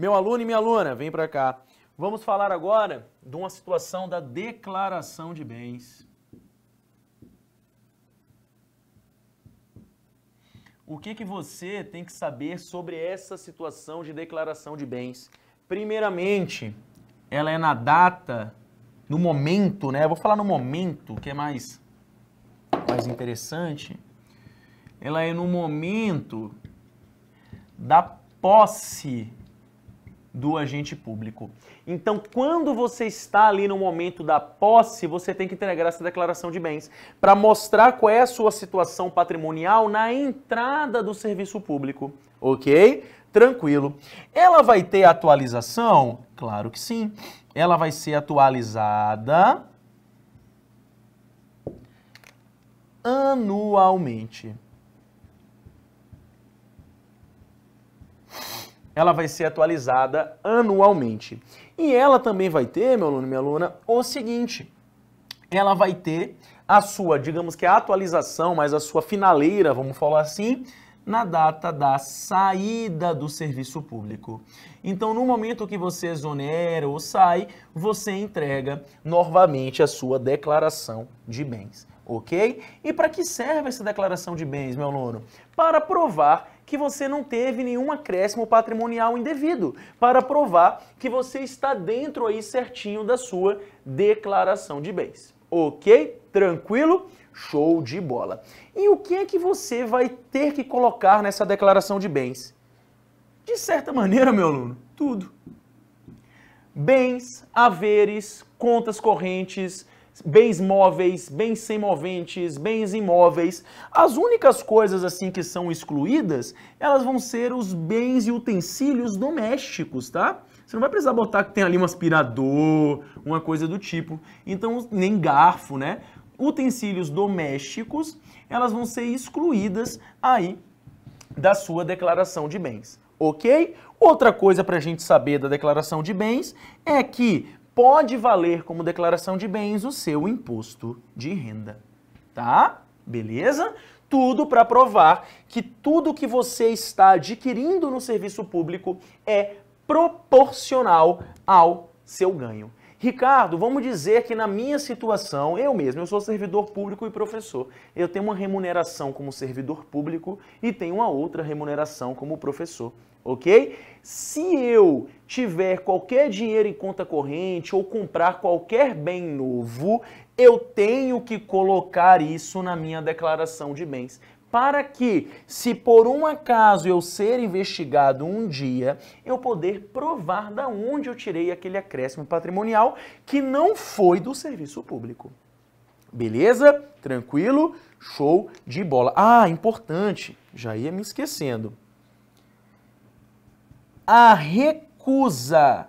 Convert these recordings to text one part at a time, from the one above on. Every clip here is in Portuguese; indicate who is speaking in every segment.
Speaker 1: Meu aluno e minha aluna, vem para cá. Vamos falar agora de uma situação da declaração de bens. O que, que você tem que saber sobre essa situação de declaração de bens? Primeiramente, ela é na data, no momento, né? Eu vou falar no momento, que é mais, mais interessante. Ela é no momento da posse do agente público. Então, quando você está ali no momento da posse, você tem que entregar essa declaração de bens para mostrar qual é a sua situação patrimonial na entrada do serviço público, ok? Tranquilo. Ela vai ter atualização? Claro que sim. Ela vai ser atualizada anualmente. ela vai ser atualizada anualmente. E ela também vai ter, meu aluno e minha aluna, o seguinte, ela vai ter a sua, digamos que a atualização, mas a sua finaleira, vamos falar assim, na data da saída do serviço público. Então, no momento que você exonera ou sai, você entrega novamente a sua declaração de bens, ok? E para que serve essa declaração de bens, meu aluno? Para provar que você não teve nenhum acréscimo patrimonial indevido, para provar que você está dentro aí certinho da sua declaração de bens. Ok? Tranquilo? Show de bola. E o que é que você vai ter que colocar nessa declaração de bens? De certa maneira, meu aluno, tudo. Bens, haveres, contas correntes, bens móveis, bens moventes, bens imóveis. As únicas coisas assim que são excluídas, elas vão ser os bens e utensílios domésticos, tá? Você não vai precisar botar que tem ali um aspirador, uma coisa do tipo. Então, nem garfo, né? Utensílios domésticos, elas vão ser excluídas aí da sua declaração de bens, ok? Outra coisa para a gente saber da declaração de bens é que pode valer como declaração de bens o seu imposto de renda. Tá? Beleza? Tudo para provar que tudo que você está adquirindo no serviço público é proporcional ao seu ganho. Ricardo, vamos dizer que na minha situação, eu mesmo, eu sou servidor público e professor. Eu tenho uma remuneração como servidor público e tenho uma outra remuneração como professor ok? Se eu tiver qualquer dinheiro em conta corrente ou comprar qualquer bem novo, eu tenho que colocar isso na minha declaração de bens para que, se por um acaso eu ser investigado um dia, eu poder provar da onde eu tirei aquele acréscimo patrimonial que não foi do serviço público. Beleza? Tranquilo? Show de bola. Ah, importante, já ia me esquecendo a recusa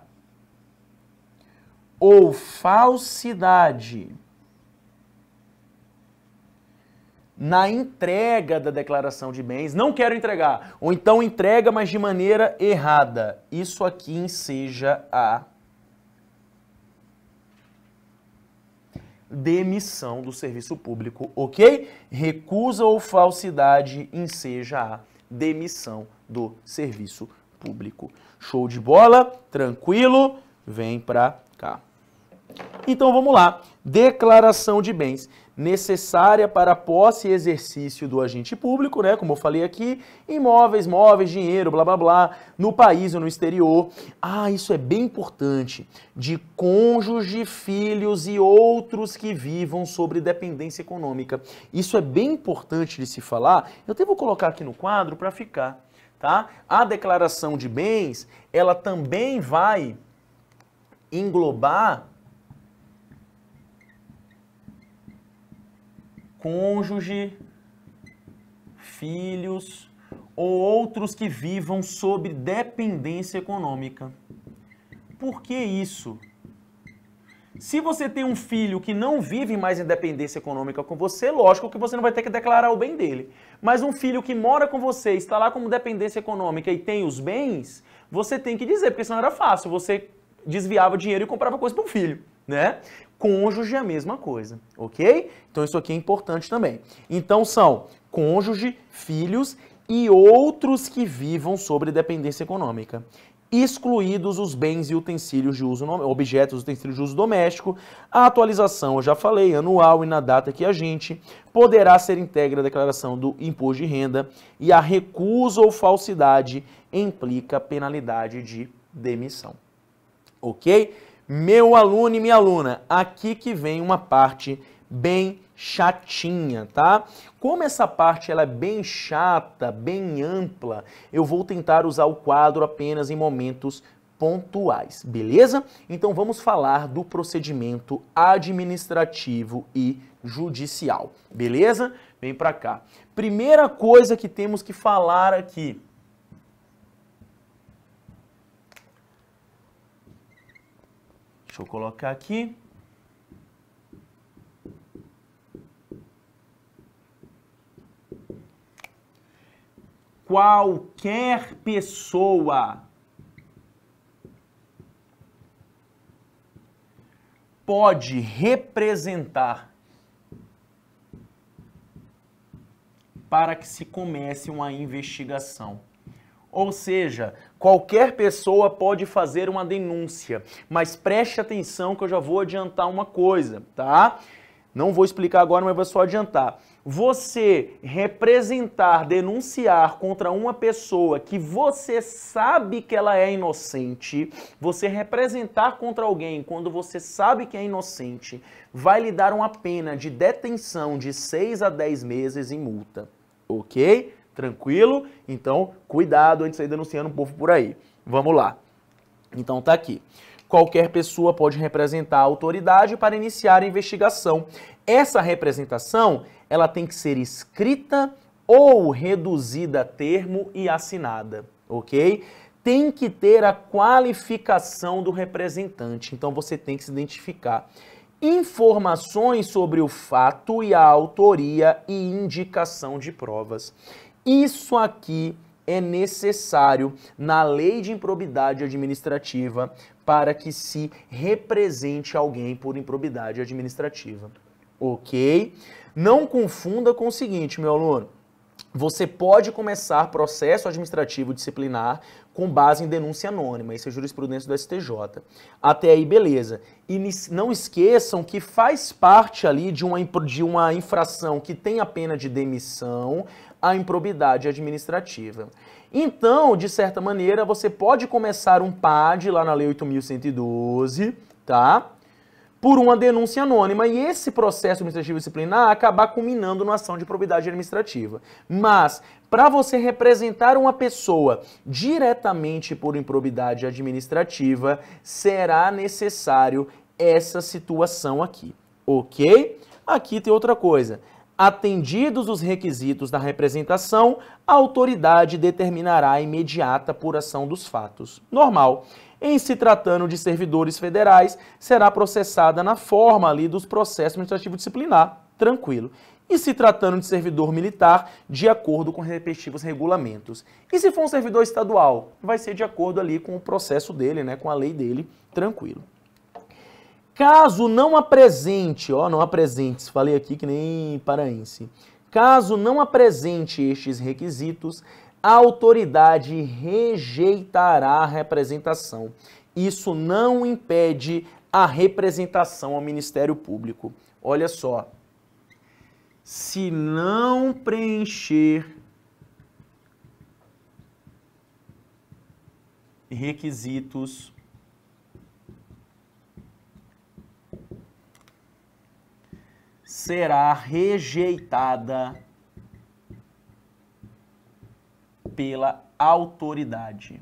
Speaker 1: ou falsidade na entrega da declaração de bens, não quero entregar, ou então entrega, mas de maneira errada. Isso aqui enseja a demissão do serviço público, ok? Recusa ou falsidade enseja a demissão do serviço público público. Show de bola, tranquilo, vem para cá. Então vamos lá. Declaração de bens necessária para posse e exercício do agente público, né? Como eu falei aqui, imóveis, móveis, dinheiro, blá blá blá, no país ou no exterior. Ah, isso é bem importante. De cônjuge, filhos e outros que vivam sobre dependência econômica. Isso é bem importante de se falar. Eu até vou colocar aqui no quadro para ficar. Tá? A declaração de bens, ela também vai englobar cônjuge, filhos ou outros que vivam sob dependência econômica. Por que isso? Se você tem um filho que não vive mais em dependência econômica com você, lógico que você não vai ter que declarar o bem dele. Mas um filho que mora com você, está lá como dependência econômica e tem os bens, você tem que dizer, porque senão era fácil. Você desviava dinheiro e comprava coisa para o filho, né? Cônjuge é a mesma coisa, ok? Então isso aqui é importante também. Então são cônjuge, filhos e outros que vivam sobre dependência econômica excluídos os bens e utensílios de uso, objetos e utensílios de uso doméstico. A atualização, eu já falei, anual e na data que a gente poderá ser integra a declaração do imposto de renda e a recusa ou falsidade implica penalidade de demissão. OK? Meu aluno e minha aluna, aqui que vem uma parte bem chatinha, tá? Como essa parte ela é bem chata, bem ampla, eu vou tentar usar o quadro apenas em momentos pontuais, beleza? Então vamos falar do procedimento administrativo e judicial, beleza? Vem para cá. Primeira coisa que temos que falar aqui, Deixa eu colocar aqui. qualquer pessoa pode representar para que se comece uma investigação. Ou seja, qualquer pessoa pode fazer uma denúncia, mas preste atenção que eu já vou adiantar uma coisa, tá? Não vou explicar agora, mas vou só adiantar você representar, denunciar contra uma pessoa que você sabe que ela é inocente, você representar contra alguém quando você sabe que é inocente, vai lhe dar uma pena de detenção de 6 a 10 meses em multa. Ok? Tranquilo? Então, cuidado antes de sair denunciando o povo por aí. Vamos lá. Então tá aqui qualquer pessoa pode representar a autoridade para iniciar a investigação. Essa representação ela tem que ser escrita ou reduzida a termo e assinada, ok? Tem que ter a qualificação do representante, então você tem que se identificar. Informações sobre o fato e a autoria e indicação de provas. Isso aqui é necessário na lei de improbidade administrativa para que se represente alguém por improbidade administrativa ok? Não confunda com o seguinte, meu aluno. Você pode começar processo administrativo disciplinar com base em denúncia anônima, isso é jurisprudência do STJ. Até aí, beleza. E não esqueçam que faz parte ali de uma, de uma infração que tem a pena de demissão a improbidade administrativa. Então, de certa maneira, você pode começar um PAD lá na Lei 8.112, tá? por uma denúncia anônima e esse processo administrativo disciplinar acabar culminando numa ação de probidade administrativa. Mas, para você representar uma pessoa diretamente por improbidade administrativa, será necessário essa situação aqui, ok? Aqui tem outra coisa. Atendidos os requisitos da representação, a autoridade determinará a imediata apuração dos fatos. Normal em se tratando de servidores federais, será processada na forma ali dos processos administrativos disciplinar, tranquilo. E se tratando de servidor militar, de acordo com respectivos regulamentos. E se for um servidor estadual, vai ser de acordo ali com o processo dele, né, com a lei dele, tranquilo. Caso não apresente, ó, não apresentes, falei aqui que nem paraense. Caso não apresente estes requisitos, a autoridade rejeitará a representação. Isso não impede a representação ao Ministério Público. Olha só. Se não preencher requisitos será rejeitada pela autoridade.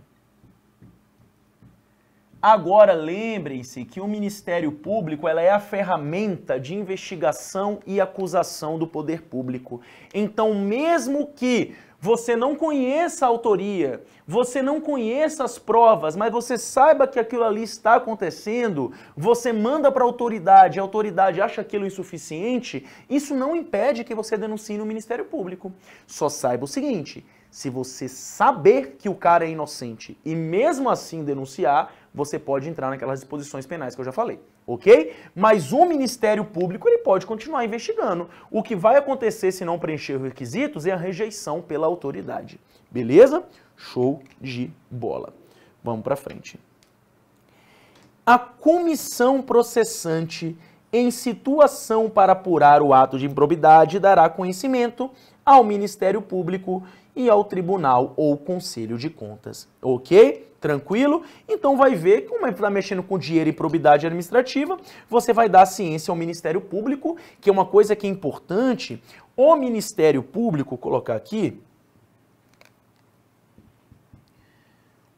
Speaker 1: Agora lembrem-se que o Ministério Público ela é a ferramenta de investigação e acusação do poder público. Então, mesmo que você não conheça a autoria, você não conheça as provas, mas você saiba que aquilo ali está acontecendo, você manda para a autoridade, a autoridade acha aquilo insuficiente, isso não impede que você denuncie no Ministério Público. Só saiba o seguinte: se você saber que o cara é inocente e mesmo assim denunciar, você pode entrar naquelas disposições penais que eu já falei, ok? Mas o Ministério Público ele pode continuar investigando. O que vai acontecer se não preencher os requisitos é a rejeição pela autoridade. Beleza? Show de bola. Vamos para frente. A comissão processante em situação para apurar o ato de improbidade dará conhecimento ao Ministério Público e ao Tribunal ou Conselho de Contas. Ok? Tranquilo? Então vai ver, como é que está mexendo com dinheiro e probidade administrativa, você vai dar ciência ao Ministério Público, que é uma coisa que é importante. O Ministério Público, colocar aqui,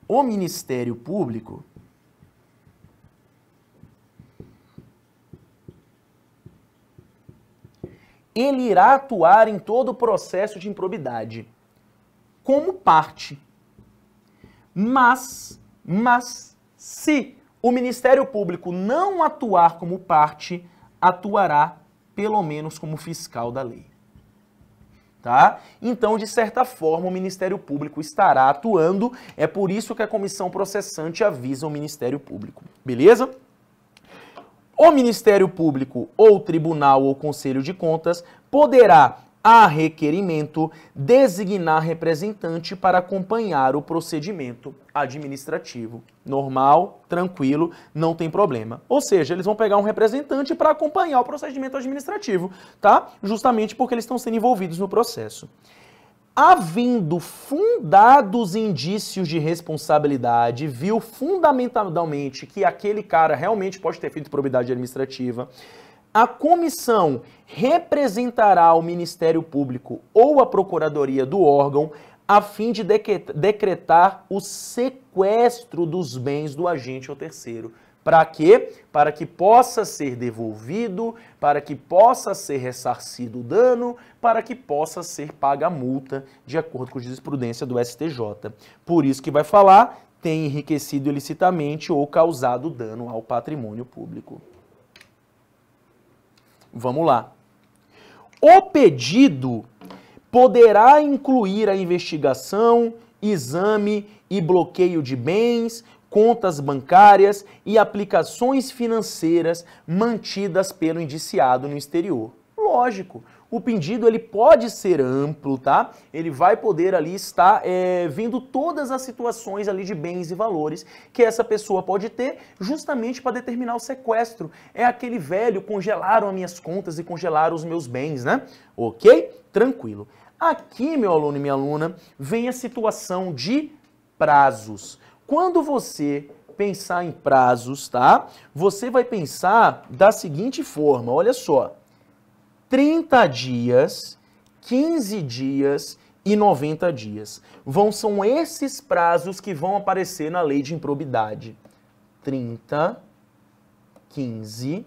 Speaker 1: o Ministério Público ele irá atuar em todo o processo de improbidade como parte. Mas, mas, se o Ministério Público não atuar como parte, atuará pelo menos como fiscal da lei. Tá? Então, de certa forma, o Ministério Público estará atuando, é por isso que a comissão processante avisa o Ministério Público, beleza? O Ministério Público ou Tribunal ou Conselho de Contas poderá a requerimento, designar representante para acompanhar o procedimento administrativo. Normal, tranquilo, não tem problema. Ou seja, eles vão pegar um representante para acompanhar o procedimento administrativo, tá? Justamente porque eles estão sendo envolvidos no processo. Havendo fundados indícios de responsabilidade, viu fundamentalmente que aquele cara realmente pode ter feito probidade administrativa, a comissão representará o Ministério Público ou a Procuradoria do órgão a fim de decretar o sequestro dos bens do agente ou terceiro. Para quê? Para que possa ser devolvido, para que possa ser ressarcido o dano, para que possa ser paga a multa, de acordo com a jurisprudência do STJ. Por isso que vai falar, tem enriquecido ilicitamente ou causado dano ao patrimônio público. Vamos lá. O pedido poderá incluir a investigação, exame e bloqueio de bens, contas bancárias e aplicações financeiras mantidas pelo indiciado no exterior. Lógico, o pedido ele pode ser amplo, tá? Ele vai poder ali estar é, vendo todas as situações ali de bens e valores que essa pessoa pode ter, justamente para determinar o sequestro. É aquele velho congelaram as minhas contas e congelaram os meus bens, né? Ok? Tranquilo. Aqui, meu aluno e minha aluna, vem a situação de prazos. Quando você pensar em prazos, tá? Você vai pensar da seguinte forma, olha só. 30 dias, 15 dias e 90 dias. Vão são esses prazos que vão aparecer na lei de improbidade. 30, 15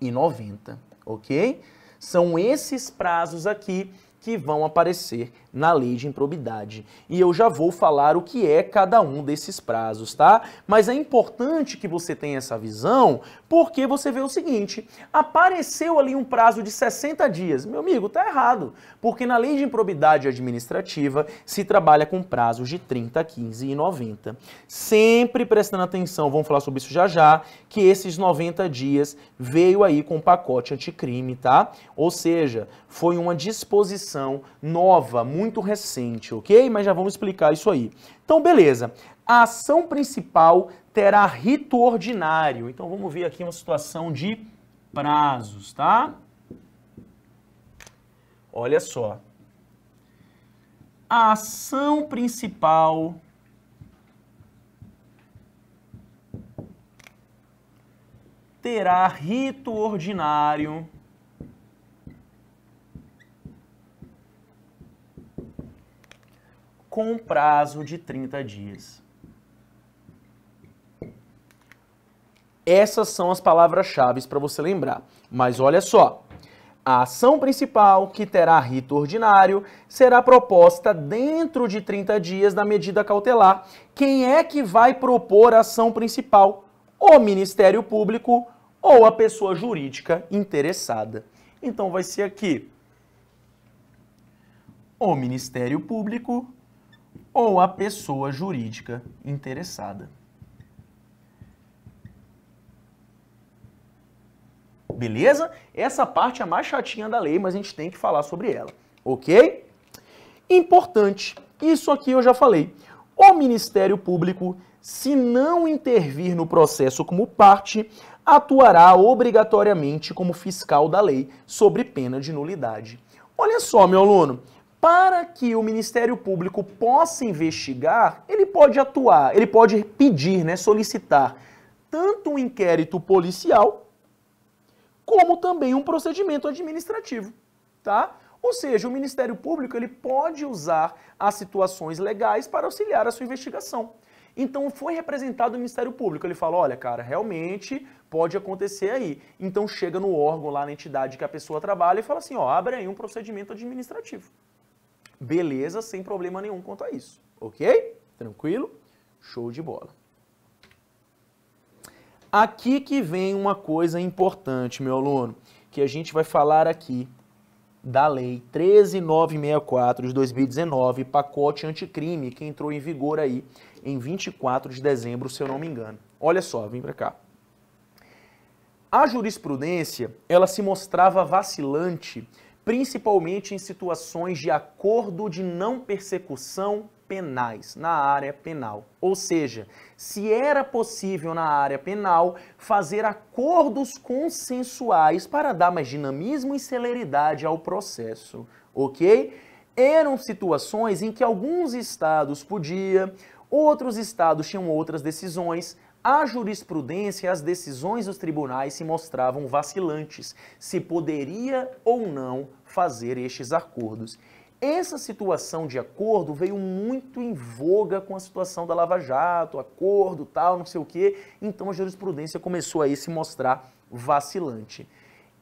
Speaker 1: e 90, OK? São esses prazos aqui que vão aparecer na lei de improbidade. E eu já vou falar o que é cada um desses prazos, tá? Mas é importante que você tenha essa visão, porque você vê o seguinte: apareceu ali um prazo de 60 dias. Meu amigo, tá errado, porque na lei de improbidade administrativa se trabalha com prazos de 30, 15 e 90. Sempre prestando atenção, vamos falar sobre isso já já, que esses 90 dias veio aí com o um pacote anticrime, tá? Ou seja, foi uma disposição nova, muito muito recente, ok? Mas já vamos explicar isso aí. Então, beleza. A ação principal terá rito ordinário. Então, vamos ver aqui uma situação de prazos, tá? Olha só. A ação principal terá rito ordinário com prazo de 30 dias. Essas são as palavras-chave para você lembrar. Mas olha só, a ação principal, que terá rito ordinário, será proposta dentro de 30 dias da medida cautelar. Quem é que vai propor a ação principal? O Ministério Público ou a pessoa jurídica interessada. Então vai ser aqui o Ministério Público ou a pessoa jurídica interessada. Beleza? Essa parte é a mais chatinha da lei, mas a gente tem que falar sobre ela, ok? Importante, isso aqui eu já falei. O Ministério Público, se não intervir no processo como parte, atuará obrigatoriamente como fiscal da lei sobre pena de nulidade. Olha só, meu aluno, para que o Ministério Público possa investigar, ele pode atuar, ele pode pedir, né, solicitar tanto um inquérito policial como também um procedimento administrativo, tá? Ou seja, o Ministério Público ele pode usar as situações legais para auxiliar a sua investigação. Então foi representado o Ministério Público, ele fala, olha, cara, realmente pode acontecer aí. Então chega no órgão lá na entidade que a pessoa trabalha e fala assim, ó, abre aí um procedimento administrativo. Beleza, sem problema nenhum quanto a isso. Ok? Tranquilo? Show de bola. Aqui que vem uma coisa importante, meu aluno, que a gente vai falar aqui da Lei 13964 de 2019, pacote anticrime, que entrou em vigor aí em 24 de dezembro, se eu não me engano. Olha só, vem para cá. A jurisprudência, ela se mostrava vacilante principalmente em situações de acordo de não persecução penais, na área penal. Ou seja, se era possível na área penal fazer acordos consensuais para dar mais dinamismo e celeridade ao processo, ok? Eram situações em que alguns estados podiam, outros estados tinham outras decisões, a jurisprudência as decisões dos tribunais se mostravam vacilantes se poderia ou não fazer estes acordos. Essa situação de acordo veio muito em voga com a situação da Lava Jato, acordo, tal, não sei o quê. Então a jurisprudência começou aí se mostrar vacilante.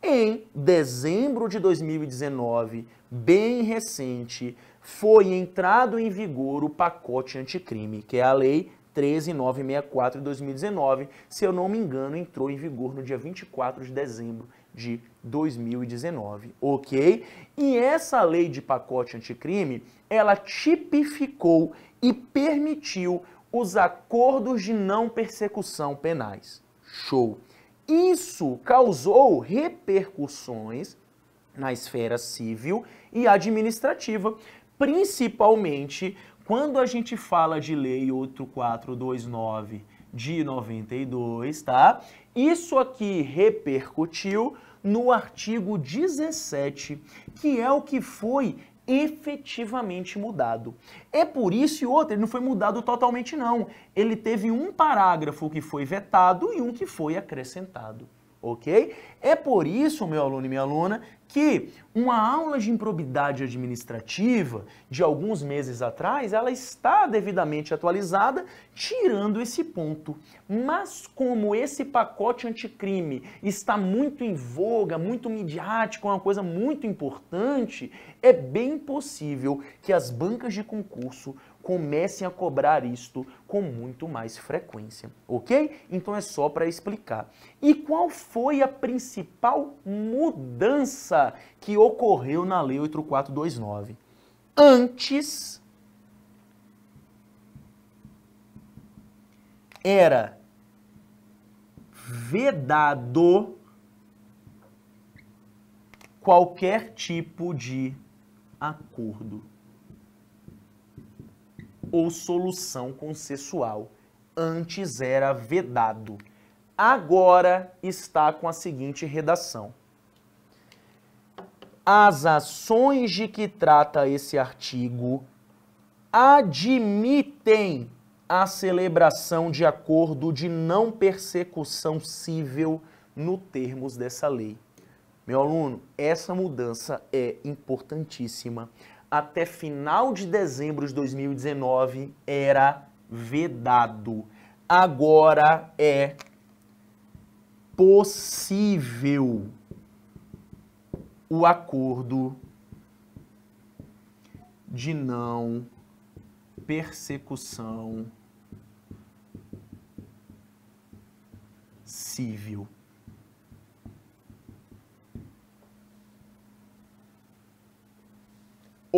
Speaker 1: Em dezembro de 2019, bem recente, foi entrado em vigor o pacote anticrime, que é a lei 13964 de 2019, se eu não me engano, entrou em vigor no dia 24 de dezembro de 2019, ok? E essa lei de pacote anticrime, ela tipificou e permitiu os acordos de não persecução penais. Show! Isso causou repercussões na esfera civil e administrativa, principalmente quando a gente fala de lei 8429 de 92, tá? Isso aqui repercutiu no artigo 17, que é o que foi efetivamente mudado. É por isso e outro, ele não foi mudado totalmente não. Ele teve um parágrafo que foi vetado e um que foi acrescentado ok? É por isso, meu aluno e minha aluna, que uma aula de improbidade administrativa de alguns meses atrás, ela está devidamente atualizada, tirando esse ponto. Mas como esse pacote anticrime está muito em voga, muito midiático, é uma coisa muito importante, é bem possível que as bancas de concurso comecem a cobrar isto com muito mais frequência, ok? Então é só para explicar. E qual foi a principal mudança que ocorreu na Lei 8429? Antes era vedado qualquer tipo de acordo ou solução consensual. Antes era vedado. Agora está com a seguinte redação. As ações de que trata esse artigo admitem a celebração de acordo de não persecução civil no termos dessa lei. Meu aluno, essa mudança é importantíssima até final de dezembro de 2019 era vedado. Agora é possível o acordo de não persecução civil.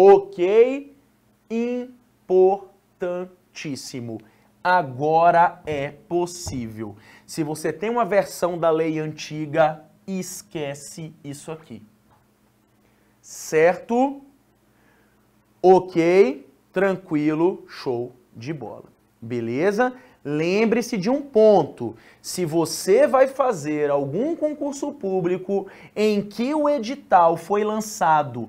Speaker 1: Ok? Importantíssimo. Agora é possível. Se você tem uma versão da lei antiga, esquece isso aqui. Certo? Ok? Tranquilo, show de bola. Beleza? Lembre-se de um ponto: se você vai fazer algum concurso público em que o edital foi lançado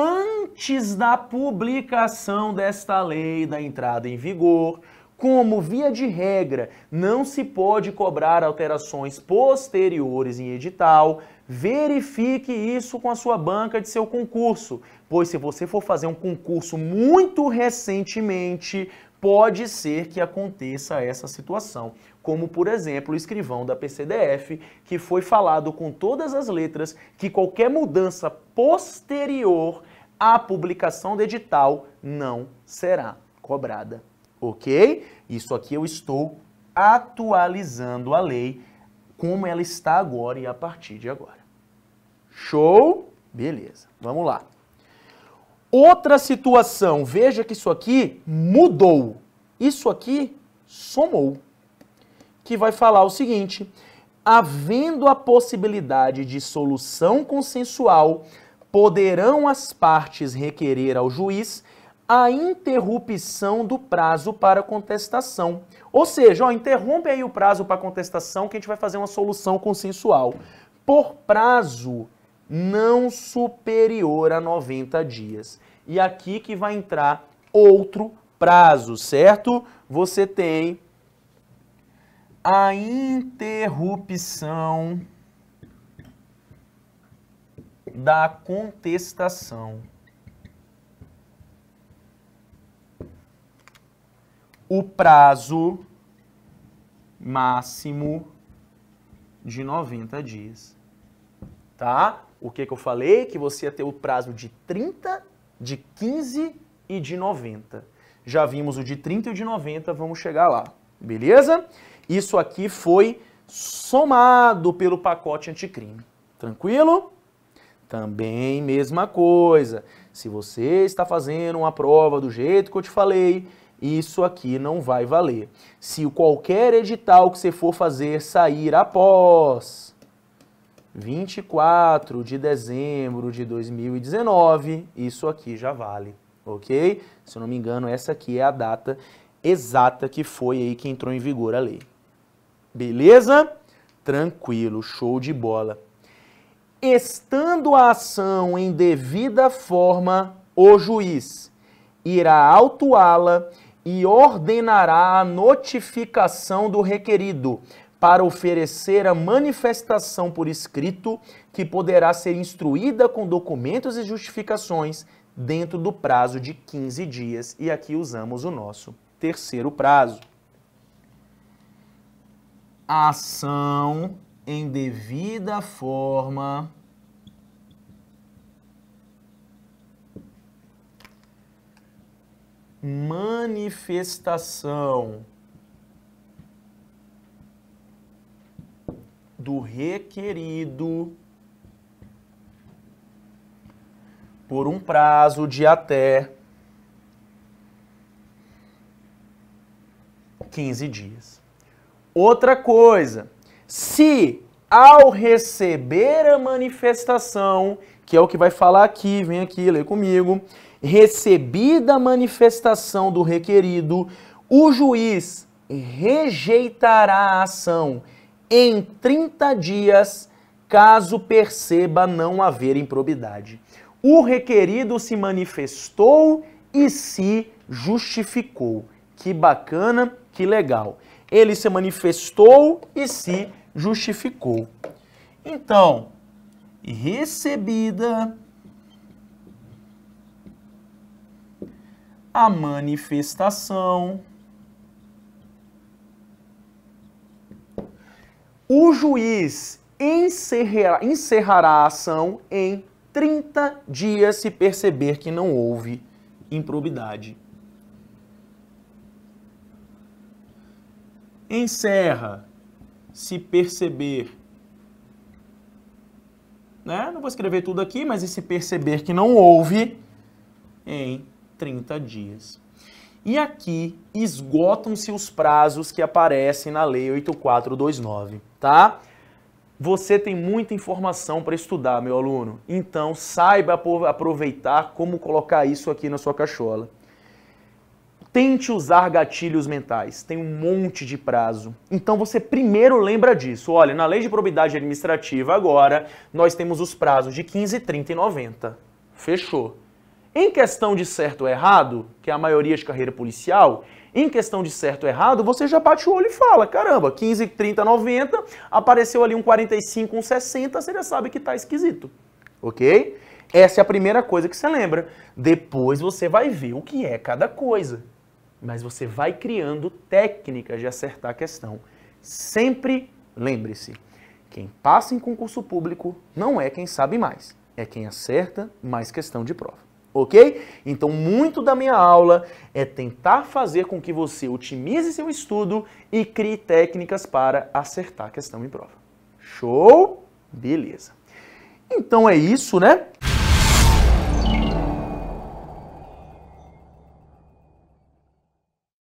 Speaker 1: antes da publicação desta lei da entrada em vigor, como via de regra não se pode cobrar alterações posteriores em edital, verifique isso com a sua banca de seu concurso, pois se você for fazer um concurso muito recentemente, pode ser que aconteça essa situação, como por exemplo o escrivão da PCDF, que foi falado com todas as letras que qualquer mudança posterior a publicação do edital não será cobrada. Ok? Isso aqui eu estou atualizando a lei como ela está agora e a partir de agora. Show? Beleza, vamos lá. Outra situação, veja que isso aqui mudou. Isso aqui somou. Que vai falar o seguinte: havendo a possibilidade de solução consensual poderão as partes requerer ao juiz a interrupção do prazo para contestação. Ou seja, ó, interrompe aí o prazo para contestação que a gente vai fazer uma solução consensual. Por prazo não superior a 90 dias. E aqui que vai entrar outro prazo, certo? Você tem a interrupção da contestação. O prazo máximo de 90 dias. Tá? O que, que eu falei? Que você ia ter o prazo de 30, de 15 e de 90. Já vimos o de 30 e o de 90, vamos chegar lá. Beleza? Isso aqui foi somado pelo pacote anticrime. Tranquilo? Também mesma coisa. Se você está fazendo uma prova do jeito que eu te falei, isso aqui não vai valer. Se qualquer edital que você for fazer sair após 24 de dezembro de 2019, isso aqui já vale, ok? Se eu não me engano, essa aqui é a data exata que foi aí que entrou em vigor a lei. Beleza? Tranquilo, show de bola. Estando a ação em devida forma, o juiz irá autuá-la e ordenará a notificação do requerido para oferecer a manifestação por escrito que poderá ser instruída com documentos e justificações dentro do prazo de 15 dias. E aqui usamos o nosso terceiro prazo. A ação em devida forma manifestação do requerido por um prazo de até 15 dias. Outra coisa, se ao receber a manifestação, que é o que vai falar aqui, vem aqui, lê comigo, recebida a manifestação do requerido, o juiz rejeitará a ação em 30 dias, caso perceba não haver improbidade. O requerido se manifestou e se justificou. Que bacana, que legal. Ele se manifestou e se justificou. Então, recebida a manifestação, o juiz encerrará, encerrará a ação em 30 dias se perceber que não houve improbidade. Encerra se perceber, né? não vou escrever tudo aqui, mas e se perceber que não houve em 30 dias. E aqui esgotam-se os prazos que aparecem na Lei 8429, tá? Você tem muita informação para estudar, meu aluno. Então, saiba aproveitar como colocar isso aqui na sua cachola tente usar gatilhos mentais, tem um monte de prazo. Então você primeiro lembra disso. Olha, na lei de probidade administrativa agora, nós temos os prazos de 15, 30 e 90. Fechou. Em questão de certo ou errado, que é a maioria de carreira policial, em questão de certo ou errado, você já bate o olho e fala, caramba, 15, 30, 90, apareceu ali um 45, um 60, você já sabe que tá esquisito. Ok? Essa é a primeira coisa que você lembra. Depois você vai ver o que é cada coisa mas você vai criando técnicas de acertar a questão. Sempre lembre-se, quem passa em concurso público não é quem sabe mais, é quem acerta mais questão de prova. Ok? Então, muito da minha aula é tentar fazer com que você otimize seu estudo e crie técnicas para acertar a questão em prova. Show? Beleza. Então é isso, né?